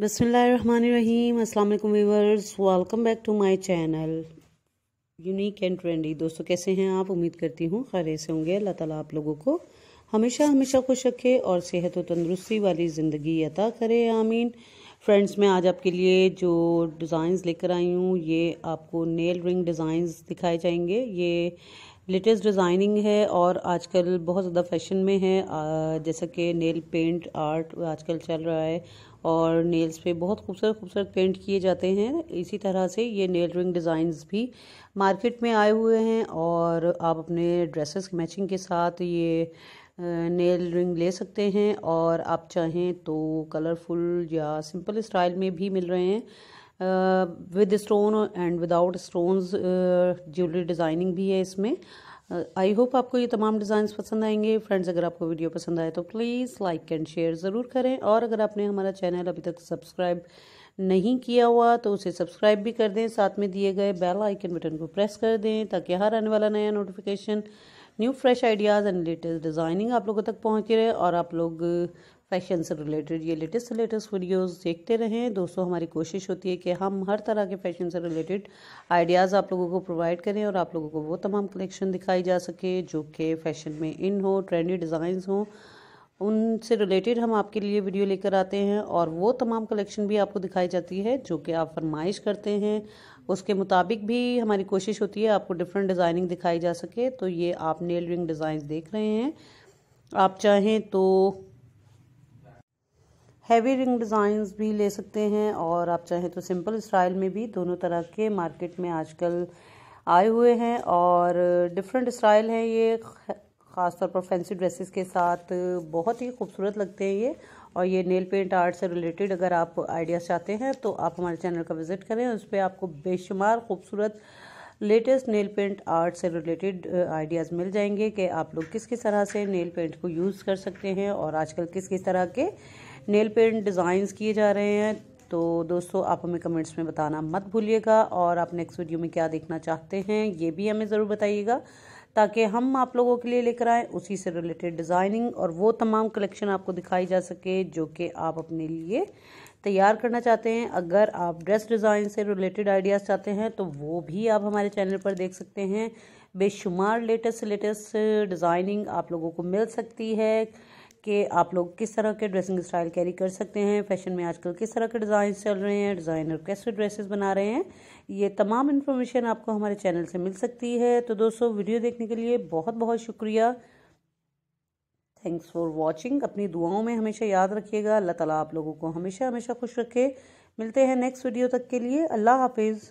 बसमीम अल्लाम viewers welcome back to my channel unique and trendy दोस्तों कैसे हैं आप उम्मीद करती हूँ खरे से होंगे अल्लाह ताला आप लोगों को हमेशा हमेशा खुश रखे और सेहत और तंदरुस्ती वाली ज़िंदगी अता करे आमीन फ्रेंड्स मैं आज आपके लिए जो डिज़ाइंस लेकर आई हूँ ये आपको नेल रिंग डिज़ाइंस दिखाए जाएंगे ये लेटेस्ट डिज़ाइनिंग है और आजकल बहुत ज़्यादा फैशन में है जैसा कि नेल पेंट आर्ट आजकल चल रहा है और नेल्स पे बहुत खूबसूरत खूबसूरत पेंट किए जाते हैं इसी तरह से ये नेल रिंग डिज़ाइंस भी मार्केट में आए हुए हैं और आप अपने ड्रेसेस की मैचिंग के साथ ये नेल रिंग ले सकते हैं और आप चाहें तो कलरफुल या सिंपल स्टाइल में भी मिल रहे हैं with stone and without stone jewellery designing भी है इसमें आई uh, होप आपको ये तमाम डिज़ाइन पसंद आएंगे फ्रेंड्स अगर आपको वीडियो पसंद आए तो प्लीज़ लाइक एंड शेयर ज़रूर करें और अगर आपने हमारा चैनल अभी तक सब्सक्राइब नहीं किया हुआ तो उसे सब्सक्राइब भी कर दें साथ में दिए गए बेल आइकन बटन को प्रेस कर दें ताकि हर आने वाला नया notification new fresh ideas and latest designing आप लोगों तक पहुँचती रहे और आप लोग फैशन से रिलेटेड ये लेटेस्ट से लेटेस्ट वीडियोस देखते रहें दोस्तों हमारी कोशिश होती है कि हम हर तरह के फैशन से रिलेटेड आइडियाज़ आप लोगों को प्रोवाइड करें और आप लोगों को वो तमाम कलेक्शन दिखाई जा सके जो कि फैशन में इन हो ट्रेंडी डिज़ाइंस हों उनसे रिलेटेड हम आपके लिए वीडियो लेकर आते हैं और वो तमाम कलेक्शन भी आपको दिखाई जाती है जो कि आप फरमाइश करते हैं उसके मुताबिक भी हमारी कोशिश होती है आपको डिफरेंट डिज़ाइनिंग दिखाई जा सके तो ये आप नेल रिंग डिज़ाइन देख रहे हैं आप चाहें तो हैवी रिंग डिज़ाइंस भी ले सकते हैं और आप चाहें तो सिंपल स्टाइल में भी दोनों तरह के मार्केट में आजकल आए हुए हैं और डिफरेंट स्टाइल हैं ये ख़ासतौर पर फैंसी ड्रेसेस के साथ बहुत ही खूबसूरत लगते हैं ये और ये नेल पेंट आर्ट से रिलेटेड अगर आप आइडियाज़ चाहते हैं तो आप हमारे चैनल का विज़िट करें उस पर आपको बेशुमार खूबसूरत लेटेस्ट नेल पेंट आर्ट से रिलेटेड आइडियाज़ मिल जाएंगे कि आप लोग किस किस तरह से नेल पेंट को यूज़ कर सकते हैं और आजकल किस किस तरह के नेल पेंट डिज़ाइंस किए जा रहे हैं तो दोस्तों आप हमें कमेंट्स में बताना मत भूलिएगा और आप नेक्स्ट वीडियो में क्या देखना चाहते हैं ये भी हमें ज़रूर बताइएगा ताकि हम आप लोगों के लिए लेकर आएँ उसी से रिलेटेड डिज़ाइनिंग और वो तमाम कलेक्शन आपको दिखाई जा सके जो कि आप अपने लिए तैयार करना चाहते हैं अगर आप ड्रेस डिज़ाइन से रिलेटेड आइडियाज़ चाहते हैं तो वो भी आप हमारे चैनल पर देख सकते हैं बेशुमार लेटेस्ट लेटेस्ट डिज़ाइनिंग आप लोगों को मिल सकती है कि आप लोग किस तरह के ड्रेसिंग स्टाइल कैरी कर सकते हैं फैशन में आजकल किस तरह के डिज़ाइन चल रहे हैं डिज़ाइनर कैसे ड्रेसेस बना रहे हैं ये तमाम इन्फॉर्मेशन आपको हमारे चैनल से मिल सकती है तो दोस्तों वीडियो देखने के लिए बहुत बहुत शुक्रिया थैंक्स फॉर वॉचिंग अपनी दुआओं में हमेशा याद रखिएगा अल्लाह तला आप लोगों को हमेशा हमेशा खुश रखे मिलते हैं नेक्स्ट वीडियो तक के लिए अल्लाह हाफिज़